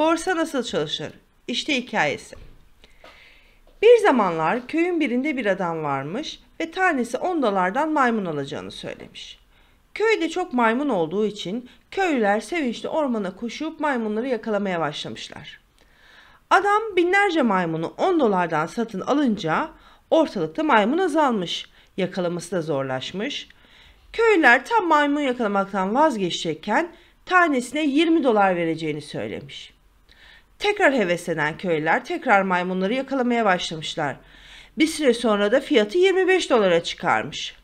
Borsa nasıl çalışır? İşte hikayesi. Bir zamanlar köyün birinde bir adam varmış ve tanesi 10 dolardan maymun alacağını söylemiş. Köyde çok maymun olduğu için köylüler sevinçli ormana koşup maymunları yakalamaya başlamışlar. Adam binlerce maymunu 10 dolardan satın alınca ortalıkta maymun azalmış, yakalaması da zorlaşmış. Köylüler tam maymun yakalamaktan vazgeçecekken tanesine 20 dolar vereceğini söylemiş. Tekrar heveslenen köylüler tekrar maymunları yakalamaya başlamışlar. Bir süre sonra da fiyatı 25 dolara çıkarmış.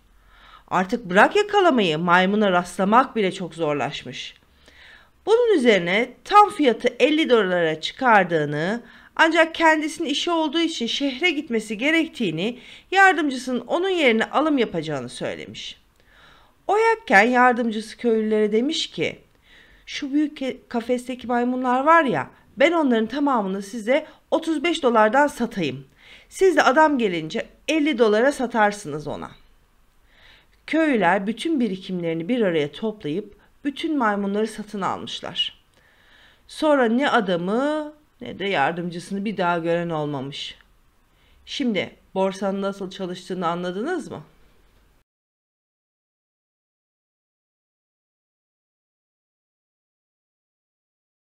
Artık bırak yakalamayı maymuna rastlamak bile çok zorlaşmış. Bunun üzerine tam fiyatı 50 dolara çıkardığını ancak kendisinin işi olduğu için şehre gitmesi gerektiğini, yardımcısının onun yerine alım yapacağını söylemiş. Oyakken yardımcısı köylülere demiş ki, şu büyük kafesteki maymunlar var ya, ben onların tamamını size 35 dolardan satayım. Siz de adam gelince 50 dolara satarsınız ona. Köylüler bütün birikimlerini bir araya toplayıp bütün maymunları satın almışlar. Sonra ne adamı ne de yardımcısını bir daha gören olmamış. Şimdi borsanın nasıl çalıştığını anladınız mı?''